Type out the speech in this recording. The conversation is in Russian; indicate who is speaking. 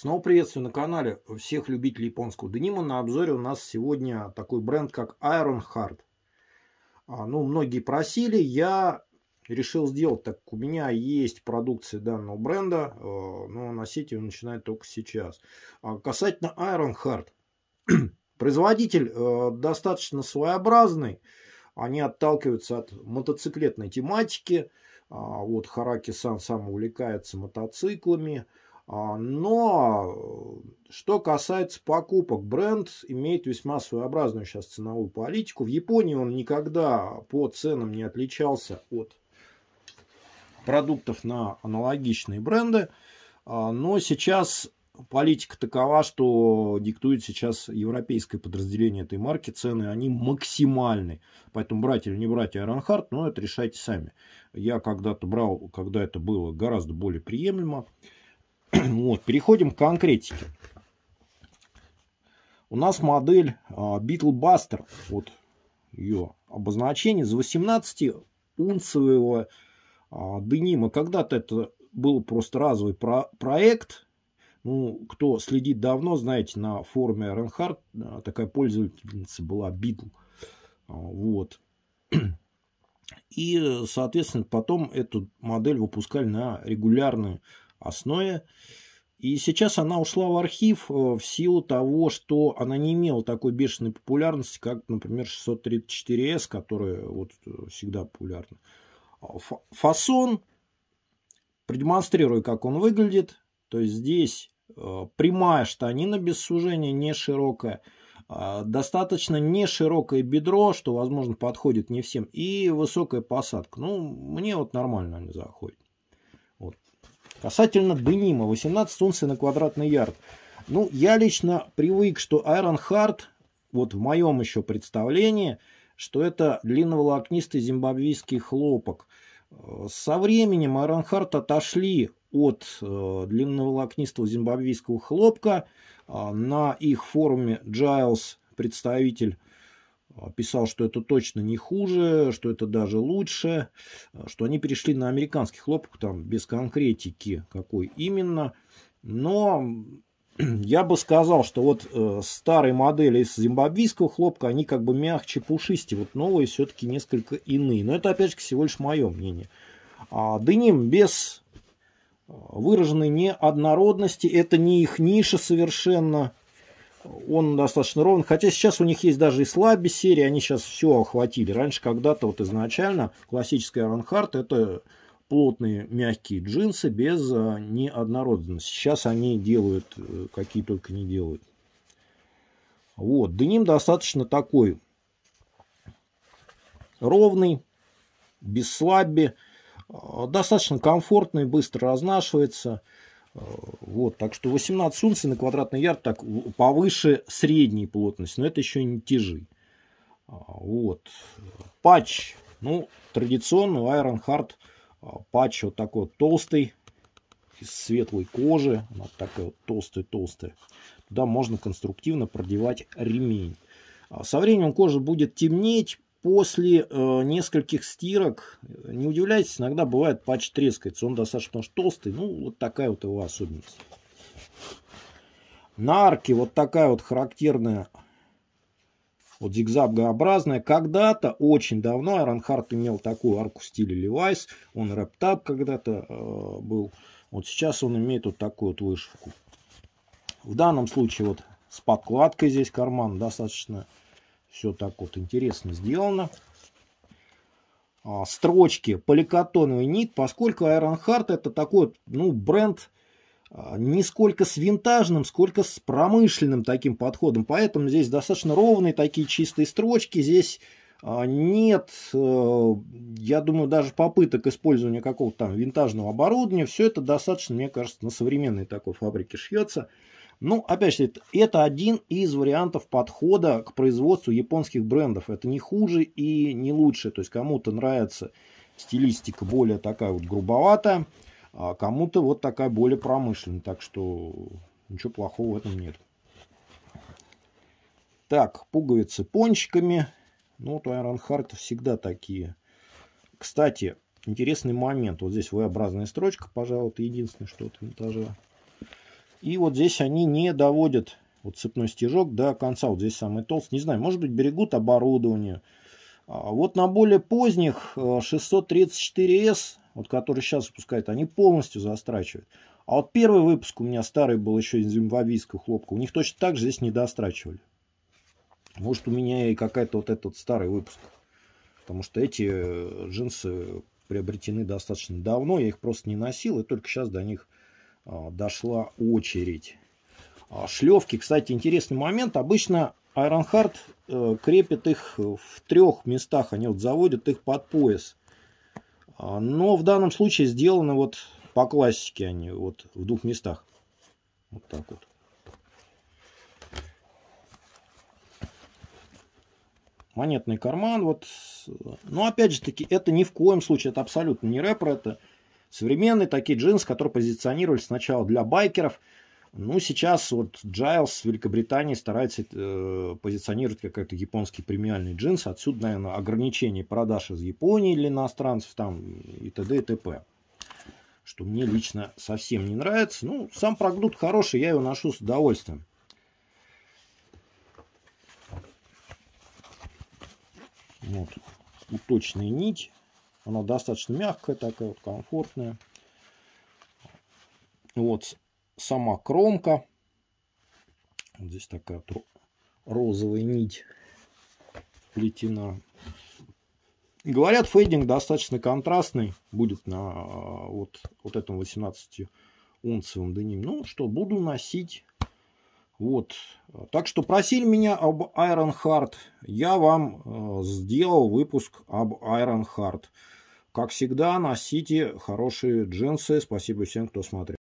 Speaker 1: Снова приветствую на канале всех любителей японского денима. На обзоре у нас сегодня такой бренд, как Iron Heart. А, ну, многие просили, я решил сделать, так как у меня есть продукция данного бренда, но носить его начинает только сейчас. А, касательно Iron Heart. Производитель э, достаточно своеобразный. Они отталкиваются от мотоциклетной тематики. А, вот Хараки-сан сам увлекается мотоциклами. А, но э, что касается покупок, бренд имеет весьма своеобразную сейчас ценовую политику. В Японии он никогда по ценам не отличался от продуктов на аналогичные бренды. А, но сейчас политика такова, что диктует сейчас европейское подразделение этой марки. Цены, они максимальны. Поэтому брать или не брать Айронхард, но ну, это решайте сами. Я когда-то брал, когда это было гораздо более приемлемо. Вот, переходим к конкретике. У нас модель а, Beetlebuster, вот ее обозначение, за 18-унцевого а, денима. Когда-то это был просто разовый про проект. Ну, кто следит давно, знаете, на форуме Ренхард такая пользовательница была Битл, а, Вот. И, соответственно, потом эту модель выпускали на регулярную основе. И сейчас она ушла в архив э, в силу того, что она не имела такой бешеной популярности, как, например, 634S, которая вот э, всегда популярна. А, фасон, продемонстрирую, как он выглядит. То есть здесь э, прямая штанина без сужения, не широкая. А, достаточно не широкое бедро, что, возможно, подходит не всем. И высокая посадка. Ну, мне вот нормально они заходят. Вот. Касательно денима, 18 унций на квадратный ярд. Ну, я лично привык, что Iron Heart, вот в моем еще представлении, что это длинноволокнистый зимбабвийский хлопок. Э, со временем Iron Heart отошли от э, длинноволокнистого зимбабвийского хлопка. А, на их форуме Giles, представитель а, писал, что это точно не хуже, что это даже лучше, а, что они перешли на американский хлопок, там, без конкретики, какой именно. Но я бы сказал, что вот э, старые модели из зимбабвийского хлопка, они как бы мягче, пушистее, вот новые все-таки несколько иные. Но это, опять же, всего лишь мое мнение. А деним без э, выраженной неоднородности, это не их ниша совершенно – он достаточно ровный, Хотя сейчас у них есть даже и слабые серии, они сейчас все охватили. Раньше когда-то вот изначально классическая Ранхард это плотные мягкие джинсы без а, неоднородности. Сейчас они делают, э, какие только не делают. Вот, деним достаточно такой ровный, без слаби, а, достаточно комфортный, быстро разнашивается. Вот, так что 18 унций на квадратный ярд так повыше средней плотности, но это еще не тяжи. А, вот. Патч. Ну, традиционный Iron Ironheart а, патч вот такой вот толстый, из светлой кожи. Она такая вот толстая-толстая. Туда можно конструктивно продевать ремень. А со временем кожа будет темнеть, после э, нескольких стирок, э, не удивляйтесь, иногда бывает патч трескается. Он достаточно потому толстый, ну вот такая вот его особенность. На арке вот такая вот характерная, вот зигзагообразная. Когда-то, очень давно, Айронхарт имел такую арку в стиле Левайс. Он тап когда-то э, был. Вот сейчас он имеет вот такую вот вышивку. В данном случае вот с подкладкой здесь карман достаточно все так вот интересно сделано. А, строчки поликатоновый нит, поскольку Ironheart это такой, ну, бренд а, не сколько с винтажным, сколько с промышленным таким подходом. Поэтому здесь достаточно ровные такие чистые строчки. Здесь а, нет, э, я думаю, даже попыток использования какого-то там винтажного оборудования. Все это достаточно, мне кажется, на современной такой фабрике шьется. Ну, опять же, это, один из вариантов подхода к производству японских брендов. Это не хуже и не лучше. То есть кому-то нравится стилистика более такая вот грубоватая, а кому-то вот такая более промышленная. Так что ничего плохого в этом нет. Так, пуговицы пончиками. Ну, вот у Айронхарта всегда такие. Кстати, интересный момент. Вот здесь V-образная строчка, пожалуй, это единственное, что от винтажа и вот здесь они не доводят вот цепной стежок до конца. Вот здесь самый толстый. Не знаю, может быть берегут оборудование. А вот на более поздних 634S, э, вот который сейчас выпускают, они полностью застрачивают. А вот первый выпуск у меня старый был еще из зимбабвийского хлопка. У них точно так же здесь не дострачивали. Может у меня и какая-то вот этот старый выпуск. Потому что эти э, джинсы приобретены достаточно давно. Я их просто не носил и только сейчас до них а, дошла очередь. А, шлевки, кстати, интересный момент. Обычно Ironheart э, крепит их в трех местах. Они вот заводят их под пояс. А, но в данном случае сделаны вот по классике они вот в двух местах. Вот так вот. Монетный карман. Вот. Но ну, опять же таки, это ни в коем случае, это абсолютно не рэпер. Это Современные такие джинсы, которые позиционировались сначала для байкеров, ну, сейчас вот Giles в Великобритании старается э, позиционировать как это японские премиальные джинсы. Отсюда, наверное, ограничение продаж из Японии для иностранцев там и т.д. и т.п. Что мне лично совсем не нравится. Ну, сам продукт хороший, я его ношу с удовольствием. Вот. Уточная нить. Она достаточно мягкая, такая вот комфортная. Вот сама кромка. Вот здесь такая вот розовая нить плетена. Говорят, фейдинг достаточно контрастный будет на а, вот, вот этом 18 унцевом деним. Ну что, буду носить вот. Так что просили меня об Iron Heart, Я вам э, сделал выпуск об Iron Heart. Как всегда, носите хорошие джинсы. Спасибо всем, кто смотрел.